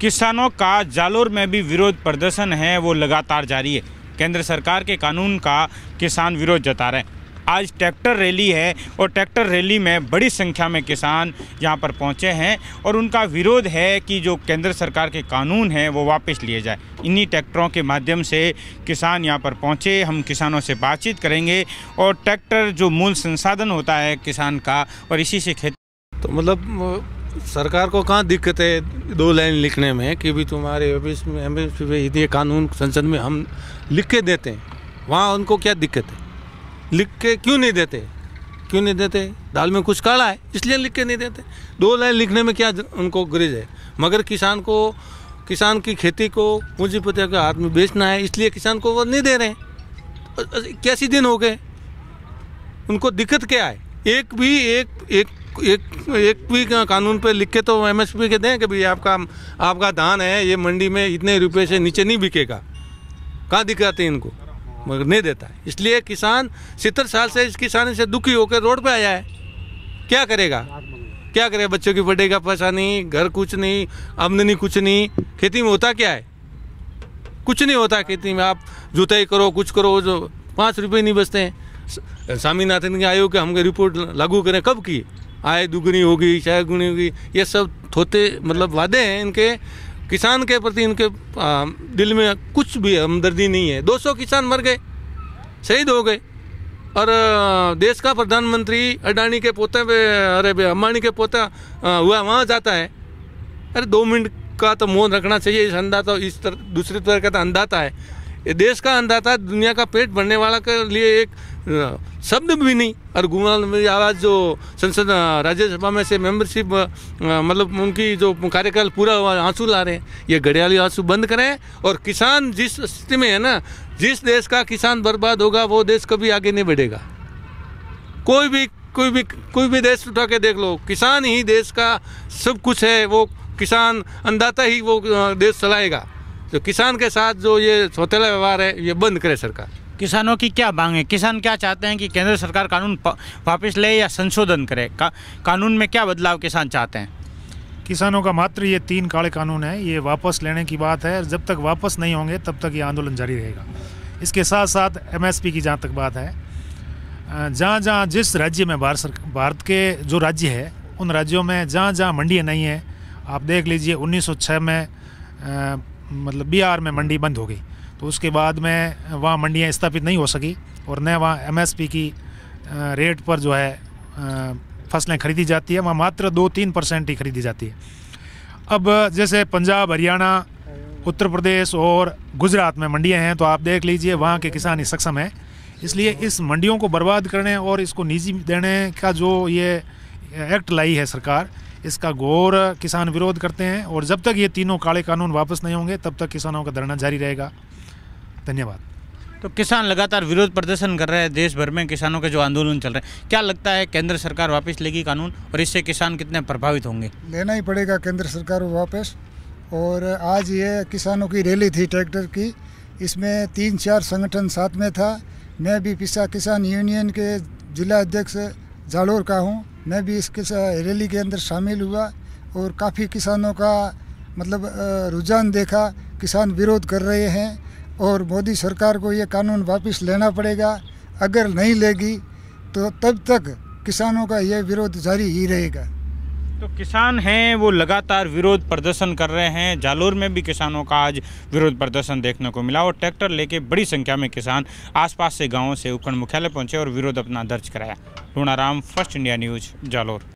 किसानों का जालोर में भी विरोध प्रदर्शन है वो लगातार जारी है केंद्र सरकार के कानून का किसान विरोध जता रहे हैं आज ट्रैक्टर रैली है और ट्रैक्टर रैली में बड़ी संख्या में किसान यहाँ पर पहुँचे हैं और उनका विरोध है कि जो केंद्र सरकार के कानून हैं वो वापस लिए जाए इन्हीं ट्रैक्टरों के माध्यम से किसान यहाँ पर पहुँचे हम किसानों से बातचीत करेंगे और ट्रैक्टर जो मूल संसाधन होता है किसान का और इसी से खेती तो मतलब सरकार को कहाँ दिक्कत है दो लाइन लिखने में कि भी तुम्हारे ऑफिस में एम एस ये कानून संसद में हम लिख के देते हैं वहाँ उनको क्या दिक्कत है लिख के क्यों नहीं देते क्यों नहीं देते दाल में कुछ काला है इसलिए लिख के नहीं देते दो लाइन लिखने में क्या उनको ग्रेज है मगर किसान को किसान की खेती को पूंजीपतियों के हाथ में बेचना है इसलिए किसान को वो नहीं दे रहे हैं कैसी दिन हो गए उनको दिक्कत क्या है एक भी एक एक एक एक भी कानून पे लिख के तो एमएसपी के दें कि भाई आपका आपका धान है ये मंडी में इतने रुपए से नीचे नहीं बिकेगा कहाँ दिखाते इनको मगर नहीं देता है इसलिए किसान सितर साल से इस किसान से दुखी होकर रोड पे आया है क्या करेगा क्या करेगा बच्चों की पढ़ेगा पैसा नहीं घर कुछ नहीं आमदनी कुछ नहीं खेती में होता क्या है कुछ नहीं होता खेती में आप जुताई करो कुछ करो जो पाँच रुपये नहीं बचते हैं स्वामीनाथन के आयोग के हमें रिपोर्ट लागू करें कब की आय दुगनी होगी चाय गुनी होगी ये सब थोते मतलब वादे हैं इनके किसान के प्रति इनके आ, दिल में कुछ भी हमदर्दी नहीं है 200 किसान मर गए शहीद हो गए और देश का प्रधानमंत्री अडानी के पोते पे अरे अम्बानी के पोता हुआ वहाँ जाता है अरे दो मिनट का तो मोहन रखना चाहिए इस अंधा तो इस तरह दूसरी तरह का तो अंधाता है ये देश का अन्नदाता दुनिया का पेट भरने वाला के लिए एक शब्द भी नहीं और गुमान मेरी आवाज़ जो संसद राज्यसभा में से मेंबरशिप मतलब उनकी जो कार्यकाल पूरा हुआ आंसू ला रहे हैं ये घड़ियाली आंसू बंद करें और किसान जिस स्थिति में है ना जिस देश का किसान बर्बाद होगा वो देश कभी आगे नहीं बढ़ेगा कोई भी कोई भी कोई भी देश उठा के देख लो किसान ही देश का सब कुछ है वो किसान अन्नदाता ही वो देश चलाएगा तो किसान के साथ जो ये सौतेला व्यवहार है ये बंद करे सरकार किसानों की क्या मांग है किसान क्या चाहते हैं कि केंद्र सरकार कानून वापस ले या संशोधन करे का, कानून में क्या बदलाव किसान चाहते हैं किसानों का मात्र ये तीन काले कानून है ये वापस लेने की बात है जब तक वापस नहीं होंगे तब तक ये आंदोलन जारी रहेगा इसके साथ साथ एमएसपी की जहाँ तक बात है जहाँ जहाँ जिस राज्य में भारत भारत के जो राज्य है उन राज्यों में जहाँ जहाँ मंडियाँ नहीं है आप देख लीजिए 1906 में मतलब बिहार में मंडी बंद हो गई तो उसके बाद में वहाँ मंडियाँ स्थापित नहीं हो सकी और न वहाँ एम की रेट पर जो है फसलें खरीदी जाती है वहाँ मात्र दो तीन परसेंट ही खरीदी जाती है अब जैसे पंजाब हरियाणा उत्तर प्रदेश और गुजरात में मंडियाँ हैं तो आप देख लीजिए वहाँ के किसान ही सक्षम हैं इसलिए इस मंडियों को बर्बाद करने और इसको निजी देने का जो ये एक्ट लाई है सरकार इसका घोर किसान विरोध करते हैं और जब तक ये तीनों काले कानून वापस नहीं होंगे तब तक किसानों का धरना जारी रहेगा धन्यवाद तो किसान लगातार विरोध प्रदर्शन कर रहे हैं देश भर में किसानों के जो आंदोलन चल रहे हैं क्या लगता है केंद्र सरकार वापस लेगी कानून और इससे किसान कितने प्रभावित होंगे लेना ही पड़ेगा केंद्र सरकार को वापस और आज ये किसानों की रैली थी ट्रैक्टर की इसमें तीन चार संगठन साथ में था मैं भी पिसा किसान यूनियन के जिला अध्यक्ष जालोर का हूँ मैं भी इस रैली के अंदर शामिल हुआ और काफ़ी किसानों का मतलब रुझान देखा किसान विरोध कर रहे हैं और मोदी सरकार को ये कानून वापस लेना पड़ेगा अगर नहीं लेगी तो तब तक किसानों का यह विरोध जारी ही रहेगा तो किसान हैं वो लगातार विरोध प्रदर्शन कर रहे हैं जालोर में भी किसानों का आज विरोध प्रदर्शन देखने को मिला और ट्रैक्टर लेके बड़ी संख्या में किसान आसपास से गांवों से उपखंड मुख्यालय पहुंचे और विरोध अपना दर्ज कराया Lunaram first India news Jalore